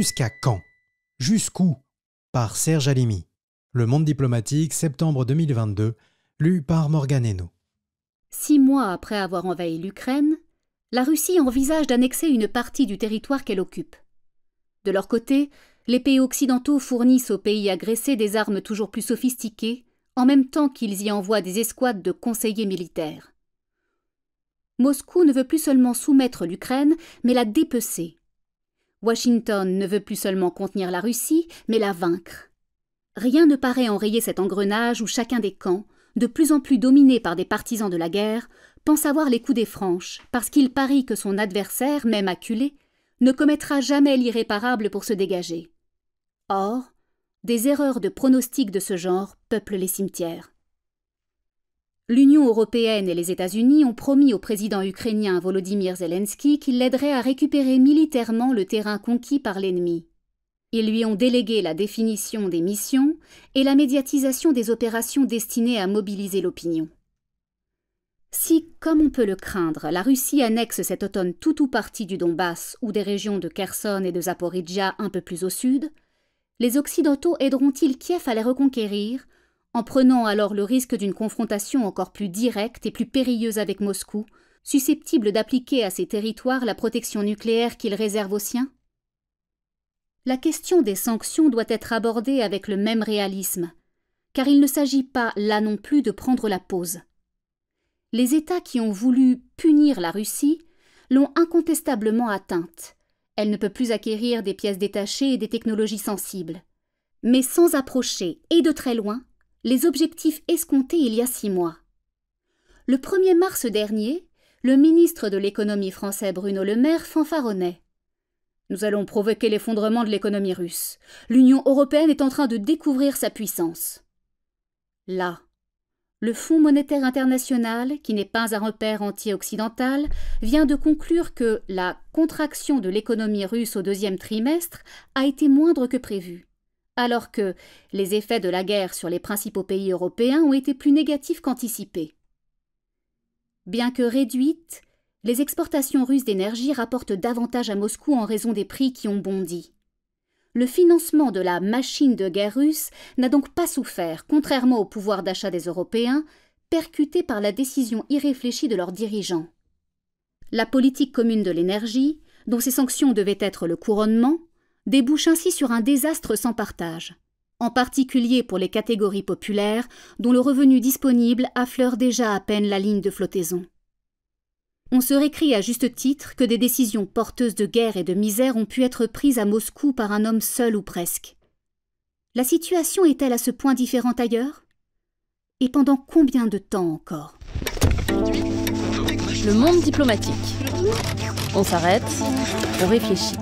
Jusqu'à quand Jusqu'où Par Serge Alimi. Le Monde diplomatique, septembre 2022, lu par Morgan Six mois après avoir envahi l'Ukraine, la Russie envisage d'annexer une partie du territoire qu'elle occupe. De leur côté, les pays occidentaux fournissent aux pays agressés des armes toujours plus sophistiquées, en même temps qu'ils y envoient des escouades de conseillers militaires. Moscou ne veut plus seulement soumettre l'Ukraine, mais la dépecer, Washington ne veut plus seulement contenir la Russie, mais la vaincre. Rien ne paraît enrayer cet engrenage où chacun des camps, de plus en plus dominé par des partisans de la guerre, pense avoir les coups des franches, parce qu'il parie que son adversaire, même acculé, ne commettra jamais l'irréparable pour se dégager. Or, des erreurs de pronostic de ce genre peuplent les cimetières. L'Union européenne et les États-Unis ont promis au président ukrainien Volodymyr Zelensky qu'il l'aiderait à récupérer militairement le terrain conquis par l'ennemi. Ils lui ont délégué la définition des missions et la médiatisation des opérations destinées à mobiliser l'opinion. Si, comme on peut le craindre, la Russie annexe cet automne tout ou partie du Donbass ou des régions de Kherson et de Zaporizhia un peu plus au sud, les Occidentaux aideront-ils Kiev à les reconquérir en prenant alors le risque d'une confrontation encore plus directe et plus périlleuse avec Moscou, susceptible d'appliquer à ses territoires la protection nucléaire qu'il réserve aux siens La question des sanctions doit être abordée avec le même réalisme, car il ne s'agit pas là non plus de prendre la pause. Les États qui ont voulu punir la Russie l'ont incontestablement atteinte. Elle ne peut plus acquérir des pièces détachées et des technologies sensibles. Mais sans approcher, et de très loin, les objectifs escomptés il y a six mois. Le 1er mars dernier, le ministre de l'économie français Bruno Le Maire fanfaronnait. Nous allons provoquer l'effondrement de l'économie russe. L'Union européenne est en train de découvrir sa puissance. Là, le Fonds monétaire international, qui n'est pas un repère anti-occidental, vient de conclure que la contraction de l'économie russe au deuxième trimestre a été moindre que prévu alors que les effets de la guerre sur les principaux pays européens ont été plus négatifs qu'anticipés. Bien que réduites, les exportations russes d'énergie rapportent davantage à Moscou en raison des prix qui ont bondi. Le financement de la machine de guerre russe n'a donc pas souffert, contrairement au pouvoir d'achat des Européens, percuté par la décision irréfléchie de leurs dirigeants. La politique commune de l'énergie, dont ces sanctions devaient être le couronnement, débouche ainsi sur un désastre sans partage, en particulier pour les catégories populaires dont le revenu disponible affleure déjà à peine la ligne de flottaison. On se récrit à juste titre que des décisions porteuses de guerre et de misère ont pu être prises à Moscou par un homme seul ou presque. La situation est-elle à ce point différente ailleurs Et pendant combien de temps encore Le monde diplomatique. On s'arrête, on réfléchit.